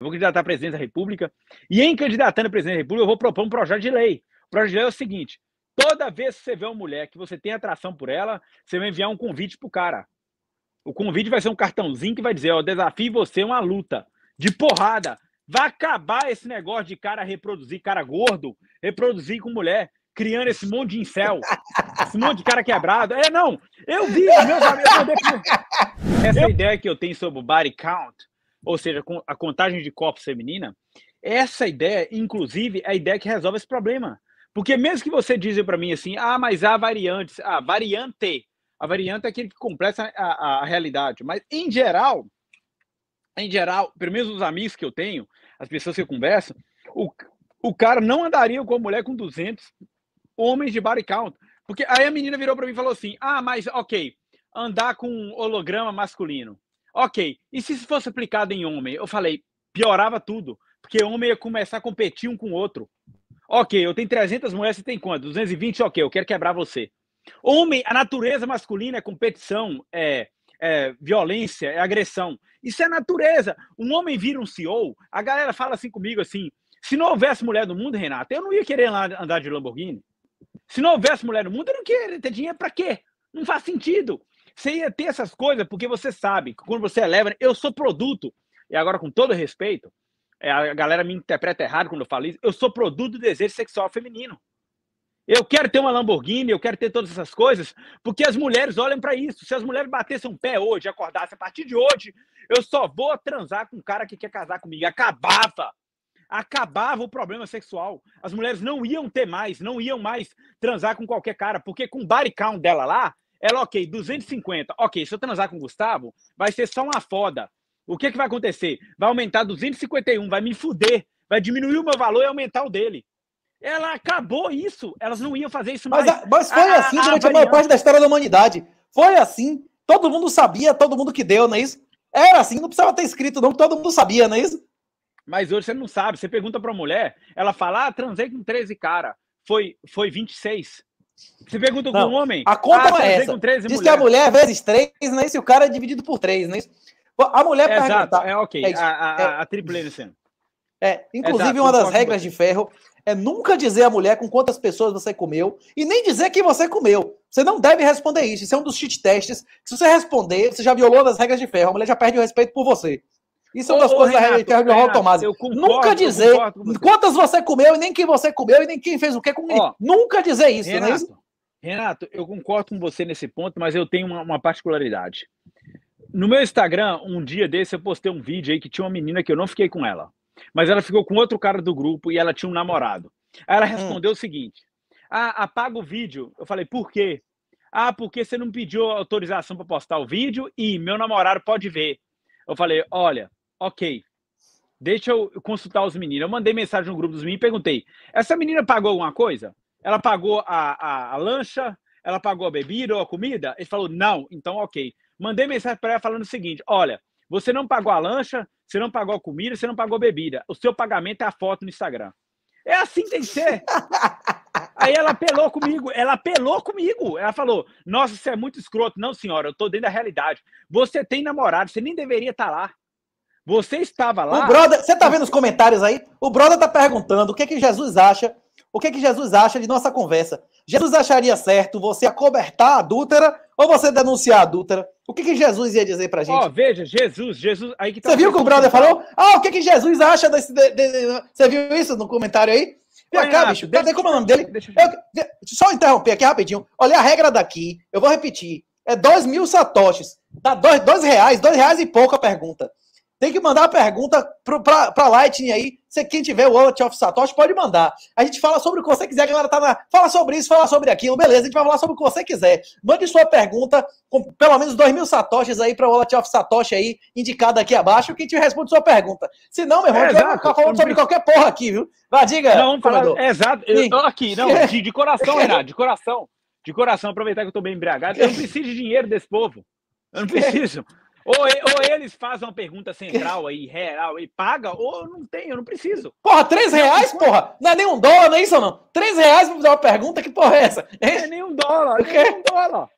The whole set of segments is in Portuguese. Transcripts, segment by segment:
eu vou candidatar a presidente da República, e em candidatando a presidente da República, eu vou propor um projeto de lei. O projeto de lei é o seguinte: toda vez que você vê uma mulher que você tem atração por ela, você vai enviar um convite pro cara. O convite vai ser um cartãozinho que vai dizer: ó, desafio você uma luta de porrada. Vai acabar esse negócio de cara reproduzir cara gordo, reproduzir com mulher, criando esse monte de incel, esse monte de cara quebrado. É, não, eu vi, meus amigos, eu... essa é ideia que eu tenho sobre o body count, ou seja, com a contagem de copos feminina, essa ideia, inclusive, é a ideia que resolve esse problema. Porque mesmo que você diga para mim assim, ah, mas há variantes, a ah, variante, a variante é aquele que completa a, a, a, realidade. Mas, em geral, em geral, pelo menos os amigos que eu tenho, as pessoas que eu converso, o, o cara não andaria com a mulher com 200 homens de body count. Porque aí a menina virou para mim e falou assim, ah, mas ok, andar com um holograma masculino. Ok, e se fosse aplicado em homem? Eu falei, piorava tudo, porque homem ia começar a competir um com o outro. Ok, eu tenho 300 mulheres, você tem quanto? 220? Ok, eu quero quebrar você. Homem, a natureza masculina é competição, é, é, violência, é agressão. Isso é natureza. Um homem vira um CEO, a galera fala assim comigo assim: se não houvesse mulher no mundo, Renata, eu não ia querer andar de Lamborghini. Se não houvesse mulher no mundo, eu não queria ter dinheiro para quê? Não faz sentido. Você ia ter essas coisas porque você sabe, quando você eleva, é né, eu sou produto. E agora, com todo respeito, é, a galera me interpreta errado quando eu falo isso, eu sou produto do desejo sexual feminino. Eu quero ter uma Lamborghini, eu quero ter todas essas coisas, porque as mulheres olham para isso. Se as mulheres batessem um pé hoje, acordassem a partir de hoje, eu só vou transar com um cara que quer casar comigo. Acabava! Acabava o problema sexual. As mulheres não iam ter mais, não iam mais transar com qualquer cara, porque com o body count dela lá, ela, ok, 250. Ok, se eu transar com o Gustavo, vai ser só uma foda. O que, é que vai acontecer? Vai aumentar 251, vai me fuder, vai diminuir o meu valor e aumentar o dele. Ela acabou isso. Elas não iam fazer isso mas, mais. mas foi a, assim a, durante a, maior parte da história da humanidade. Foi assim. Todo mundo sabia, todo mundo que deu, não é isso? Era assim, não precisava ter escrito, não, todo mundo sabia, não é isso? Mas hoje você não sabe. Você pergunta pra mulher, ela fala: ah, transei com 13 cara. Foi, foi 26. Você pergunta com um homem? A conta ah, é essa. Com 13 Diz que a mulher vezes 3, né? Se o cara é dividido por é né? A mulher... É, exato, é ok. É, a a, é, a tripleta sendo. É, inclusive exato, uma das regras de ferro é nunca dizer à mulher com quantas pessoas você comeu e nem dizer que você comeu. Você não deve responder isso. Isso é um dos cheat tests. Se você responder, você já violou as regras de ferro. A mulher já perde o respeito por você. Isso é uma das coisas da realidade Renato, automática. Eu concordo, Nunca dizer você. quantas você comeu e nem quem você comeu e nem quem fez o que com ele. Nunca dizer isso, Renato, não é isso? Renato, eu concordo com você nesse ponto, mas eu tenho uma, uma, particularidade. No meu Instagram, um dia desse, eu postei um vídeo aí que tinha uma menina que eu não fiquei com ela, mas ela ficou com outro cara do grupo e ela tinha um namorado. Aí ela hum. respondeu hum. o seguinte: ah, apaga o vídeo. Eu falei, por quê? Ah, porque você não pediu autorização para postar o vídeo e meu namorado pode ver. Eu falei, olha, ok, deixa eu consultar os meninos. Eu mandei mensagem no grupo dos meninos e perguntei: essa menina pagou alguma coisa? Ela pagou a, a, a lancha? Ela pagou a bebida ou a comida? Ele falou: não, então ok. Mandei mensagem para ela falando o seguinte: olha, você não pagou a lancha, você não pagou a comida, você não pagou a bebida. O seu pagamento é a foto no Instagram. É assim que tem que ser. Aí ela apelou comigo, ela apelou comigo. Ela falou: Nossa, você é muito escroto. Não, senhora, eu tô dentro da realidade. Você tem namorado, você nem deveria estar tá lá. Você estava lá. O brother, você tá vendo os comentários aí? O brother tá perguntando o que é que Jesus acha, o que é que Jesus acha de nossa conversa. Jesus acharia certo você acobertar a adúltera ou você denunciar a adúltera? O que é que Jesus ia dizer pra gente? Ó, oh, veja, Jesus, Jesus, aí que tá Você viu que o brother falou? Ah, o que que Jesus acha desse de, de, de... Você viu isso no comentário aí? Vem cá, bicho, deixa, cadê como é o nome dele? Deixa eu... Eu... só interromper aqui rapidinho. Olha a regra daqui, eu vou repetir. É dois mil satoshis. Dá dois, dois reais, dois reais e pouco a pergunta. Tem que mandar a pergunta para Lightning aí. Se quem tiver o Wallet of Satoshi pode mandar. A gente fala sobre o que você quiser, a galera tá na. Fala sobre isso, fala sobre aquilo, beleza? A gente vai falar sobre o que você quiser. Mande sua pergunta com pelo menos 2 mil satoshis aí para o Wallet of Satoshi aí, indicado aqui abaixo, que a gente responde sua pergunta. Se não, meu irmão, é, a gente vai ficar falando sobre qualquer porra aqui, viu? Vá, diga. Não, falar, é, exato. Eu tô aqui, não, de, de coração, Renato, de coração. De coração, aproveitar que eu tô bem embriagado. Eu não preciso de dinheiro desse povo. Eu não é. preciso. Ou, ou eles fazem uma pergunta central aí, real, e paga, ou não tem, eu não preciso. Porra, 3 reais, porra? Não é nem um dólar, não é isso não? 3 reais pra fazer uma pergunta, que porra é essa? Não é nem um dólar, O é nem um dólar.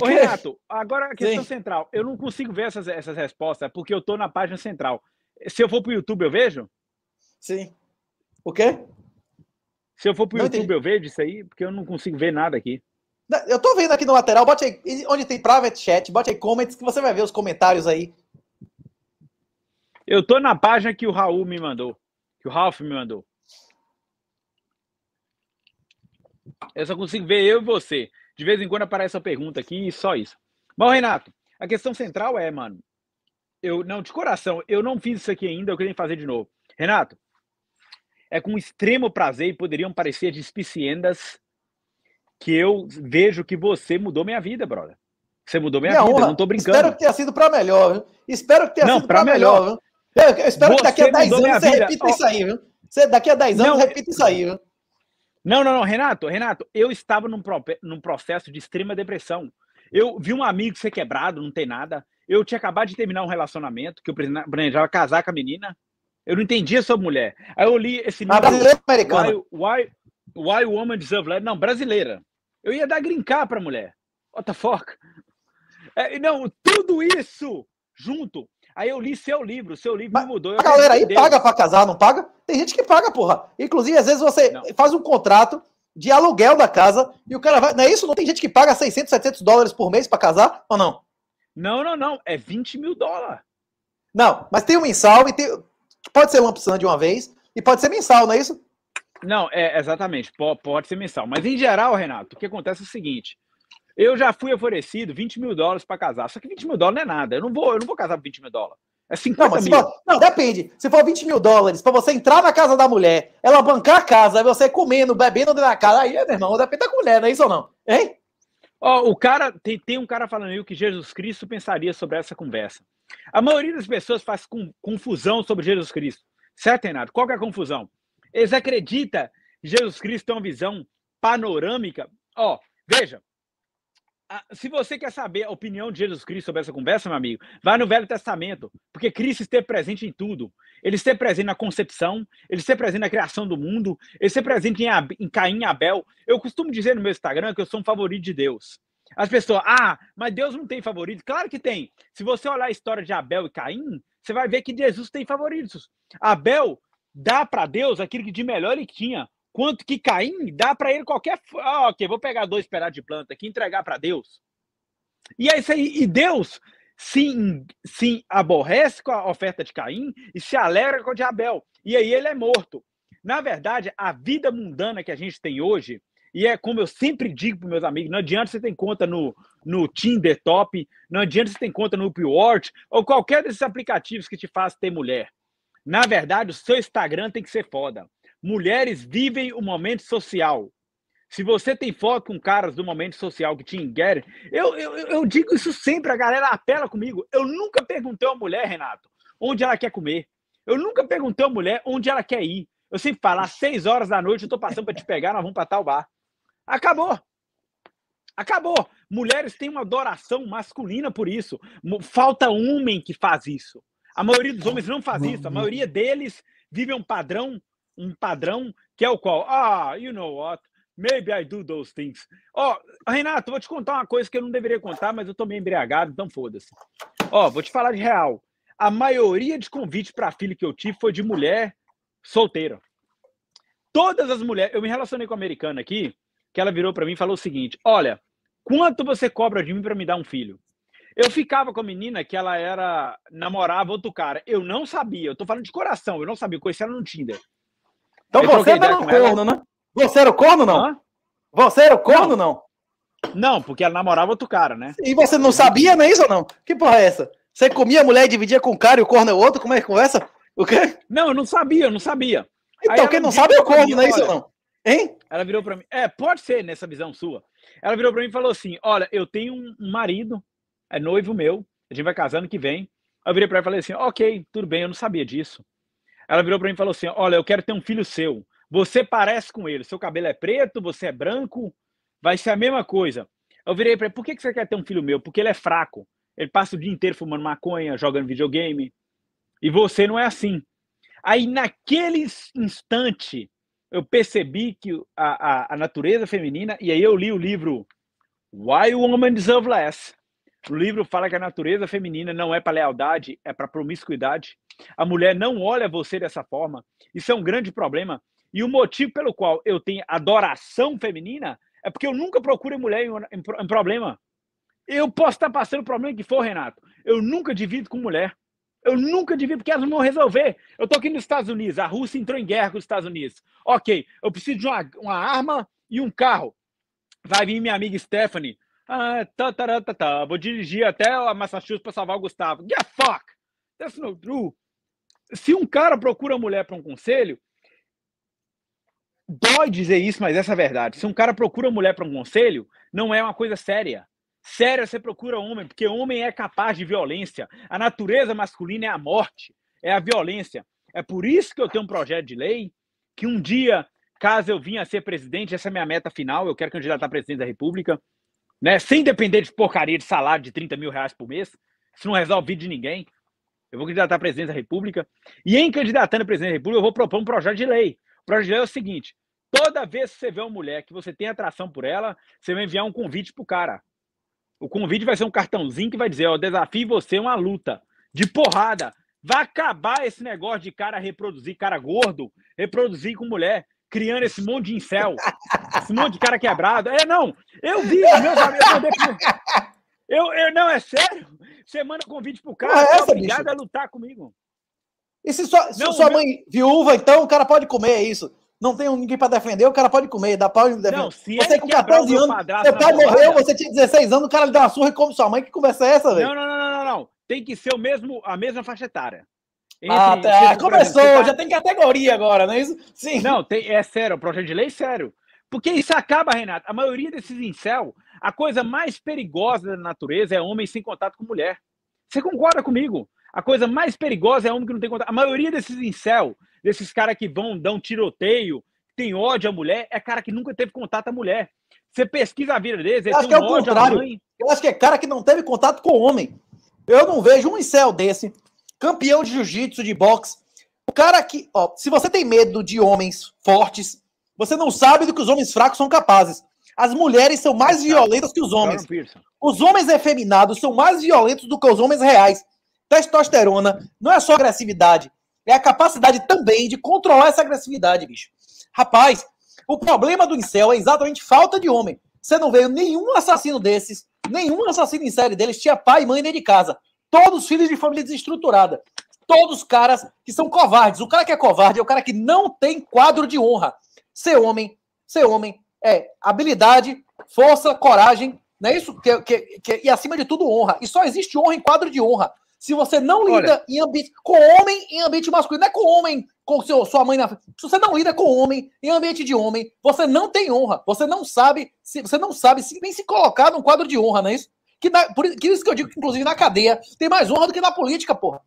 Ô, Renato, agora a questão Sim. central. Eu não consigo ver essas, essas respostas, é porque eu tô na página central. Se eu for pro YouTube, eu vejo? Sim. O quê? Se eu for pro não YouTube, entendi. eu vejo isso aí, porque eu não consigo ver nada aqui. Eu tô vendo aqui no lateral, bote aí onde tem private chat, bote aí comments que você vai ver os comentários aí. Eu tô na página que o Raul me mandou, que o Ralph me mandou. Eu só consigo ver eu e você. De vez em quando aparece a pergunta aqui e só isso. Bom, Renato, a questão central é, mano, eu não, de coração, eu não fiz isso aqui ainda, eu queria fazer de novo. Renato, é com extremo prazer e poderiam parecer despiciendas que eu vejo que você mudou minha vida, brother. Você mudou minha, minha vida, honra. não tô brincando. Espero que tenha sido para melhor, viu? Espero que tenha não, sido para melhor, melhor eu, espero você que daqui a 10 anos você repita oh. isso aí, viu? Você, daqui a 10 anos repita isso aí, viu? Não, não, não, Renato, Renato, eu estava num, pro, num processo de extrema depressão. Eu vi um amigo ser quebrado, não tem nada. Eu tinha acabado de terminar um relacionamento que eu planejava casar com a menina. Eu não entendia sobre mulher. Aí eu li esse livro. A brasileira americana. Why, why, why Woman Deserve Love. Não, brasileira. Eu ia dar grincar para a mulher. What the fuck? É, não, tudo isso junto. Aí eu li seu livro, seu livro Mas, me mudou. A galera aí paga para casar, não paga? Tem gente que paga, porra. Inclusive, às vezes você não. faz um contrato de aluguel da casa e o cara vai. Não é isso? Não tem gente que paga 600, 700 dólares por mês para casar ou não? Não, não, não. É 20 mil dólares. Não, mas tem um mensal e tem. Pode ser uma opção de uma vez e pode ser mensal, não é isso? Não, é exatamente, pode, ser mensal. Mas em geral, Renato, o que acontece é o seguinte: eu já fui oferecido 20 mil dólares para casar, só que 20 mil dólares não é nada. Eu não vou, eu não vou casar por 20 mil dólares. É 50 não, mil. For, não, depende. Se for 20 mil dólares para você entrar na casa da mulher, ela bancar a casa, é você comendo, bebendo na casa, aí, meu irmão, depende da mulher, não é isso ou não? Hein? Oh, o cara, tem, tem um cara falando aí o que Jesus Cristo pensaria sobre essa conversa. A maioria das pessoas faz com, confusão sobre Jesus Cristo. Certo, Renato? Qual é a confusão? Eles acreditam Jesus Cristo é uma visão panorâmica. Ó, veja, se você quer saber a opinião de Jesus Cristo sobre essa conversa, meu amigo, vai no Velho Testamento, porque Cristo esteve presente em tudo. Ele esteve presente na concepção, ele esteve presente na criação do mundo, ele esteve presente em, Ab em Caim e Abel. Eu costumo dizer no meu Instagram que eu sou um favorito de Deus. As pessoas, ah, mas Deus não tem favorito. Claro que tem. Se você olhar a história de Abel e Caim, você vai ver que Jesus tem favoritos. Abel dá para Deus aquilo que de melhor ele tinha. Quanto que Caim dá para ele qualquer. Ah, ok, vou pegar dois pedaços de planta aqui e entregar para Deus. E é isso aí. E Deus se, se aborrece com a oferta de Caim e se alegra com a de Abel. E aí ele é morto. Na verdade, a vida mundana que a gente tem hoje, e é como eu sempre digo para meus amigos: não adianta você ter conta no, no Tinder Top, não adianta você ter conta no Upwork ou qualquer desses aplicativos que te faz ter mulher. Na verdade, o seu Instagram tem que ser foda. Mulheres vivem o momento social. Se você tem foto com caras do momento social que te enguerem, eu, eu, eu digo isso sempre, a galera apela comigo. Eu nunca perguntei a mulher, Renato, onde ela quer comer. Eu nunca perguntei a mulher onde ela quer ir. Eu sempre falo, às seis horas da noite eu tô passando para te pegar, nós vamos para tal bar. Acabou. Acabou. Mulheres têm uma adoração masculina por isso. Falta homem que faz isso. A maioria dos homens não faz isso. A maioria deles vive um padrão, um padrão que é o qual, ah, you know what, maybe I do those things. Ó, oh, Renato, vou te contar uma coisa que eu não deveria contar, mas eu tô meio embriagado, então foda-se. Ó, oh, vou te falar de real. A maioria de convite para filho que eu tive foi de mulher solteira. Todas as mulheres, eu me relacionei com a americana aqui, que ela virou para mim e falou o seguinte: "Olha, quanto você cobra de mim para me dar um filho?" Eu ficava com a menina que ela era namorava outro cara. Eu não sabia. Eu tô falando de coração. Eu não sabia. Eu conheci ela no Tinder. Então eu você era o corno, né? Você era o corno, não? Hã? Você era o corno, não? não? Não, porque ela namorava outro cara, né? E você não sabia, não é isso ou não? Que porra é essa? Você comia a mulher e dividia com um cara e o corno é o outro? Como é que conversa? O quê? Não, eu não sabia, eu não sabia. Então, quem não sabe é o corno, não é isso ou não? Hein? Ela virou pra mim. É, pode ser nessa visão sua. Ela virou pra mim e falou assim: Olha, eu tenho um marido é noivo meu, a gente vai casando que vem. Aí eu virei para ela e falei assim: ok, tudo bem, eu não sabia disso. Ela virou para mim e falou assim: olha, eu quero ter um filho seu. Você parece com ele, seu cabelo é preto, você é branco, vai ser a mesma coisa. Eu virei para ele: por que você quer ter um filho meu? Porque ele é fraco. Ele passa o dia inteiro fumando maconha, jogando videogame. E você não é assim. Aí, naquele instante, eu percebi que a, a, a natureza feminina, e aí eu li o livro Why Women Deserve Less, o livro fala que a natureza feminina não é para lealdade, é para promiscuidade. A mulher não olha você dessa forma. Isso é um grande problema. E o motivo pelo qual eu tenho adoração feminina é porque eu nunca procuro mulher em, em, em problema. Eu posso estar passando o problema que for, Renato. Eu nunca divido com mulher. Eu nunca divido porque elas não vão resolver. Eu tô aqui nos Estados Unidos, a Rússia entrou em guerra com os Estados Unidos. Ok, eu preciso de uma, uma arma e um carro. Vai vir minha amiga Stephanie, ah, tá, tá, tá, tá. Vou dirigir até a Massachusetts para salvar o Gustavo. Get yeah, fuck! That's not true. Se um cara procura mulher para um conselho, dói dizer isso, mas essa é a verdade. Se um cara procura mulher para um conselho, não é uma coisa séria. Séria você procura homem, porque homem é capaz de violência. A natureza masculina é a morte, é a violência. É por isso que eu tenho um projeto de lei que um dia, caso eu vinha a ser presidente, essa é a minha meta final, eu quero candidatar a presidente da República né? Sem depender de porcaria de salário de 30 mil reais por mês. Isso não resolve vídeo de ninguém. Eu vou candidatar à presidência da República. E em candidatando à presidência da República, eu vou propor um projeto de lei. O projeto de lei é o seguinte: toda vez que você vê uma mulher que você tem atração por ela, você vai enviar um convite pro cara. O convite vai ser um cartãozinho que vai dizer: ó, desafio você uma luta de porrada. Vai acabar esse negócio de cara reproduzir cara gordo, reproduzir com mulher, criando esse monte de incel. um monte de cara quebrado. É, não, eu vi, meus amigos. É eu, eu, não, é sério. Você manda convite pro cara, é tá essa, obrigado bicho? a lutar comigo. E se sua, se não, sua mãe meu... viúva, então o cara pode comer, é isso. Não tem ninguém para defender, o cara pode comer, dá pau e não defende. Não, se você com 14 anos, seu pai morreu, você tinha 16 anos, o cara lhe dá uma surra e come sua mãe. Que conversa é essa, velho? Não, não, não, não, não, Tem que ser o mesmo, a mesma faixa etária. Entre, ah, tá. Começou, já tem categoria agora, não é isso? Sim. Não, tem, é sério, o projeto de lei é sério. Porque isso acaba, Renato. A maioria desses incel, a coisa mais perigosa da natureza é homem sem contato com mulher. Você concorda comigo? A coisa mais perigosa é homem que não tem contato. A maioria desses incel, desses caras que vão dar um tiroteio, tem ódio à mulher, é cara que nunca teve contato à mulher. Você pesquisa a vida deles, eles têm é o contrário. mãe. Eu acho que é cara que não teve contato com homem. Eu não vejo um incel desse, campeão de jiu-jitsu, de boxe. O cara que, ó, se você tem medo de homens fortes, você não sabe do que os homens fracos são capazes. As mulheres são mais violentas que os homens. Os homens efeminados são mais violentos do que os homens reais. Testosterona não é só agressividade, é a capacidade também de controlar essa agressividade, bicho. Rapaz, o problema do incel é exatamente falta de homem. Você não veio nenhum assassino desses, nenhum assassino em série deles tinha pai e mãe dentro de casa. Todos filhos de família desestruturada. Todos caras que são covardes. O cara que é covarde é o cara que não tem quadro de honra ser homem, ser homem é habilidade, força, coragem, não é isso? Que, que, que, e acima de tudo, honra. E só existe honra em quadro de honra. Se você não lida Olha, ambiente, com homem em ambiente masculino, não é com homem, com seu, sua mãe na Se você não lida com homem em ambiente de homem, você não tem honra. Você não sabe, se, você não sabe se, nem se colocar num quadro de honra, não é isso? Que, na, por, que isso que eu digo inclusive, na cadeia tem mais honra do que na política, porra.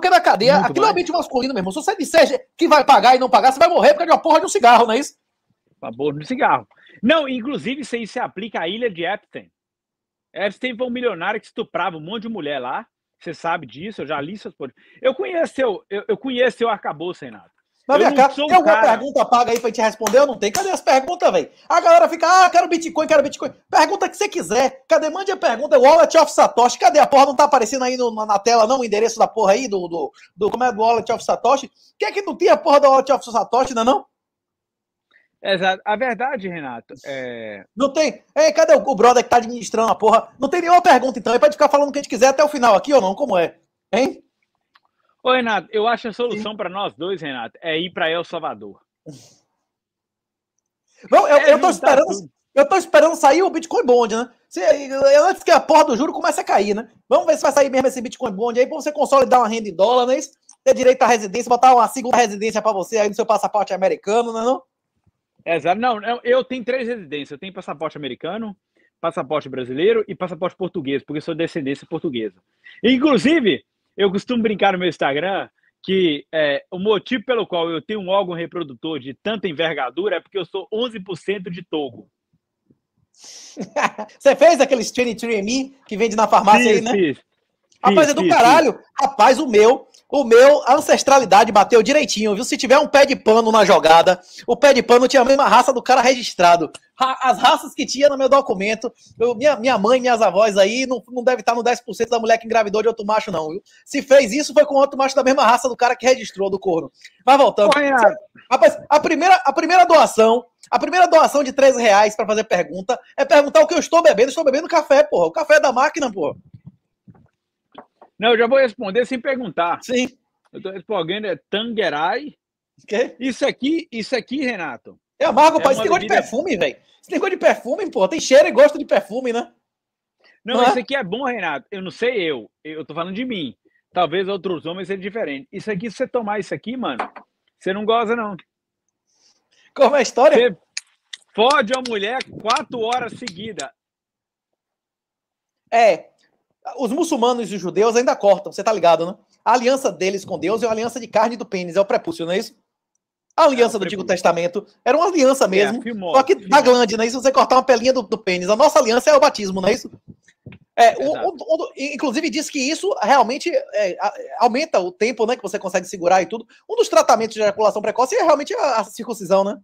Porque na cadeia, Muito aquilo é mais. é ambiente masculino mesmo. Se você disser que vai pagar e não pagar, você vai morrer porque é de uma porra de um cigarro, não é isso? Uma porra de um cigarro. Não, inclusive isso aí se aplica à ilha de Epstein. Epstein foi um milionário que estuprava um monte de mulher lá. Você sabe disso, eu já li seus podcasts. Eu conheço seu, eu, eu conheço seu arcabouço, Renato. Mas vem cá, tem alguma cara. pergunta paga aí pra gente responder? Eu não tenho. Cadê as perguntas, velho? A galera fica, ah, quero Bitcoin, quero Bitcoin. Pergunta que você quiser. Cadê? Mande a pergunta. É Wallet of Satoshi. Cadê a porra? Não tá aparecendo aí no, na tela, não? O endereço da porra aí do, do, do como é do Wallet of Satoshi. Quer é que não tem a porra do Wallet of Satoshi, não é não? Exato. A verdade, Renato, é... Não tem... Ei, cadê o, o brother que tá administrando a porra? Não tem nenhuma pergunta, então. É pra gente ficar falando o que a gente quiser até o final aqui ou não? Como é? Hein? Ô, Renato, eu acho a solução para nós dois, Renato, é ir para El Salvador. Bom, eu, é eu tô esperando. Eu tô esperando sair o Bitcoin Bond, né? Se, antes que a porra do juro comece a cair, né? Vamos ver se vai sair mesmo esse Bitcoin Bond aí para você consolidar uma renda em dólar, né? é Ter direito à residência, botar uma segunda residência para você aí no seu passaporte americano, né, não é não? Exato. Não, eu tenho três residências. Eu tenho passaporte americano, passaporte brasileiro e passaporte português, porque sou descendência portuguesa. Inclusive, eu costumo brincar no meu Instagram que é, o motivo pelo qual eu tenho um órgão reprodutor de tanta envergadura é porque eu sou 11% de togo. Você fez aquele 23andMe que vende na farmácia fiz, aí, né? Fiz, rapaz, é fiz, é do caralho. Rapaz, o meu o meu, a ancestralidade bateu direitinho, viu? Se tiver um pé de pano na jogada, o pé de pano tinha a mesma raça do cara registrado. As raças que tinha no meu documento, eu, minha, minha mãe, minhas avós aí, não, não deve estar no 10% da mulher que engravidou de outro macho, não, viu? Se fez isso, foi com outro macho da mesma raça do cara que registrou, do corno. Vai voltando. rapaz, a primeira, a primeira doação, a primeira doação de 13 reais para fazer pergunta é perguntar o que eu estou bebendo. Estou bebendo café, porra. O café é da máquina, porra. Não, eu já vou responder sem perguntar. Sim. Eu estou respondendo, é Tangerai. Que? Isso aqui, isso aqui, Renato. É amargo, é pai. Esse tem bebida... de perfume, velho. Tem gosto de perfume, pô. Tem cheiro e gosta de perfume, né? Não, isso é? aqui é bom, Renato. Eu não sei eu. Eu tô falando de mim. Talvez outros homens sejam diferentes. Isso aqui, se você tomar isso aqui, mano, você não goza, não. Como é a história? Você fode a mulher quatro horas seguida. É, os muçulmanos e os judeus ainda cortam, você tá ligado, né? A aliança deles com Deus é uma aliança de carne do pênis, é o prepúcio, não é isso? A aliança é do Antigo é Testamento era uma aliança é, mesmo. É, só que filmou. da glande, é Isso você cortar uma pelinha do, do, pênis. A nossa aliança é o batismo, não é isso? É, o, inclusive diz que isso realmente é, aumenta o tempo né, que você consegue segurar e tudo. Um dos tratamentos de ejaculação precoce é realmente a, a circuncisão, né?